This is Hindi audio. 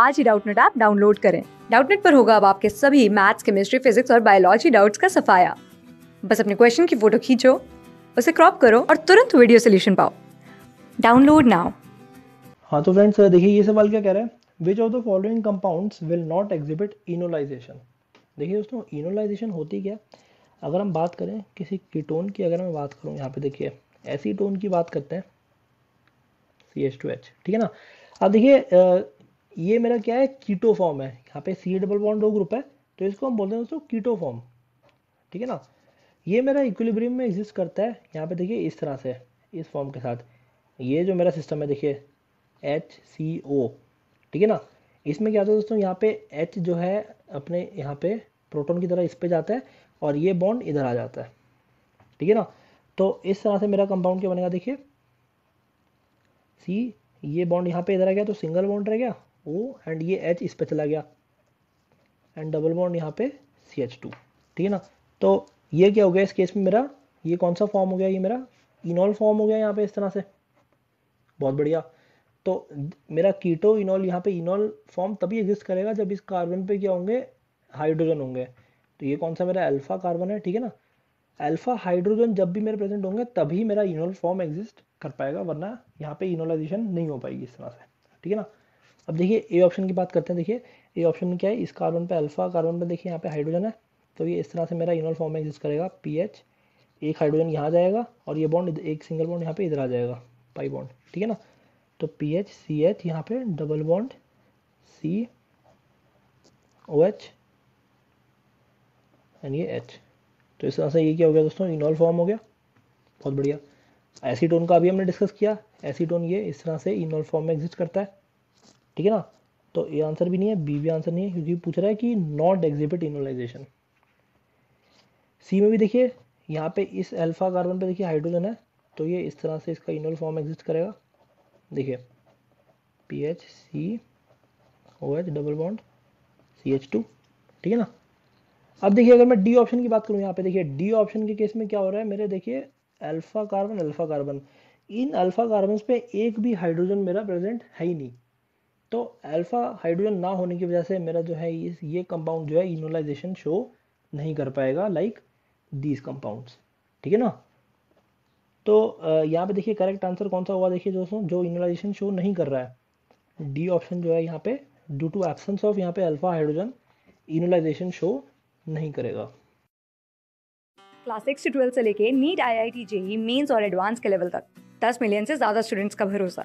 आज ही डाउटनेट ऐप डाउनलोड करें डाउटनेट पर होगा अब आपके सभी मैथ्स केमिस्ट्री फिजिक्स और बायोलॉजी डाउट्स का सफाया बस अपने क्वेश्चन की फोटो खींचो उसे क्रॉप करो और तुरंत वीडियो सोल्यूशन पाओ डाउनलोड नाउ हाँ तो फ्रेंड्स देखिए ये सवाल क्या कह रहे हैं which of the following compounds will not exhibit enolisation देखिए दोस्तों इनोलाइजेशन होती क्या अगर हम बात करें किसी कीटोन की अगर मैं बात करूँ यहाँ पे देखिए एसीटोन की बात करते हैं सी एच टू एच ठीक है ना अब देखिए ये मेरा क्या है कीटो फॉर्म है यहाँ पे सी डबल बॉन्ड दो ग्रुप है तो इसको हम बोलते हैं दोस्तों कीटो फॉर्म ठीक है ना ये मेरा इक्विलिब्रियम में एग्जिस्ट करता है यहाँ पे देखिए इस तरह से इस फॉर्म के साथ ये जो मेरा सिस्टम है देखिए एच सी ओ ठीक है ना इसमें क्या होता है दोस्तों यहाँ पे एच जो है अपने यहाँ पे प्रोटोन की तरह इस पर जाता है और ये बॉन्ड इधर आ जाता है ठीक है ना तो इस तरह से मेरा कंपाउंड क्या बनेगा देखिए सी ये बॉन्ड यहाँ पे इधर आ गया तो सिंगल बॉन्ड रह गया ओ एंड ये एच इस पे चला गया एंड डबल बॉन्ड यहाँ पे सी एच टू ठीक है ना तो ये क्या हो गया इस केस में मेरा ये कौन सा फॉर्म हो गया ये मेरा इनॉल फॉर्म हो गया यहाँ पे इस तरह से बहुत बढ़िया तो मेरा कीटो इनॉल यहाँ पे इनॉल फॉर्म तभी एग्जिस्ट करेगा जब इस कार्बन पे क्या होंगे हाइड्रोजन होंगे तो ये कौन सा मेरा अल्फा कार्बन है ठीक है ना अल्फा हाइड्रोजन जब भी मेरे प्रेजेंट होंगे तभी मेरा इनॉल फॉर्म एग्जिस्ट कर पाएगा वरना यहाँ पे इनोलाइजेशन नहीं हो पाएगी इस तरह से ठीक है ना अब देखिए ए ऑप्शन की बात करते हैं देखिए ए ऑप्शन में क्या है इस कार्बन पे अल्फा कार्बन पे देखिए यहाँ पे हाइड्रोजन है तो ये इस तरह से मेरा इनोल फॉर्म में एग्जिस्ट करेगा पी एच एक हाइड्रोजन यहाँ जाएगा और ये बॉन्ड एक सिंगल बॉन्ड यहाँ पे इधर आ जाएगा पाई बॉन्ड ठीक है ना तो पी एच सी एच यहाँ पे double bond C O H and ये एच तो इस तरह से ये क्या हो गया दोस्तों इनोल फॉर्म हो गया बहुत बढ़िया एसीटोन का अभी हमने डिस्कस किया एसीटोन ये इस तरह से इनोल फॉर्म में एग्जिस्ट करता है ठीक है ना तो ये आंसर भी नहीं है बी भी आंसर नहीं है क्योंकि पूछ रहा है कि नॉट एग्जिबिट इनोलाइजेशन सी में भी देखिए यहाँ पे इस अल्फा कार्बन पे देखिए हाइड्रोजन है तो ये इस तरह से इसका इनोल फॉर्म एग्जिस्ट करेगा देखिए P H C O H double bond C H two ठीक है ना अब देखिए अगर मैं डी ऑप्शन की बात करूँ यहाँ पे देखिए डी ऑप्शन के केस में क्या हो रहा है मेरे देखिए अल्फा कार्बन अल्फा कार्बन इन अल्फा कार्बन पे एक भी हाइड्रोजन मेरा प्रेजेंट है ही नहीं तो अल्फ़ा हाइड्रोजन ना होने की वजह से मेरा जो है ये ये कंपाउंड जो है इनोलाइजेशन शो नहीं कर पाएगा लाइक दीज कंपाउंड्स ठीक है ना तो यहाँ पे देखिए करेक्ट आंसर कौन सा हुआ देखिए दोस्तों जो इनोलाइजेशन शो नहीं कर रहा है डी ऑप्शन जो है यहाँ पे ड्यू टू एबसेंस ऑफ यहाँ पे अल्फ़ा हाइड्रोजन इनोलाइजेशन शो नहीं करेगा क्लास सिक्स से ट्वेल्थ से लेके NEET I I T JEE Mains और एडवांस के लेवल तक दस मिलियन से ज़्यादा स्टूडेंट्स का भरोसा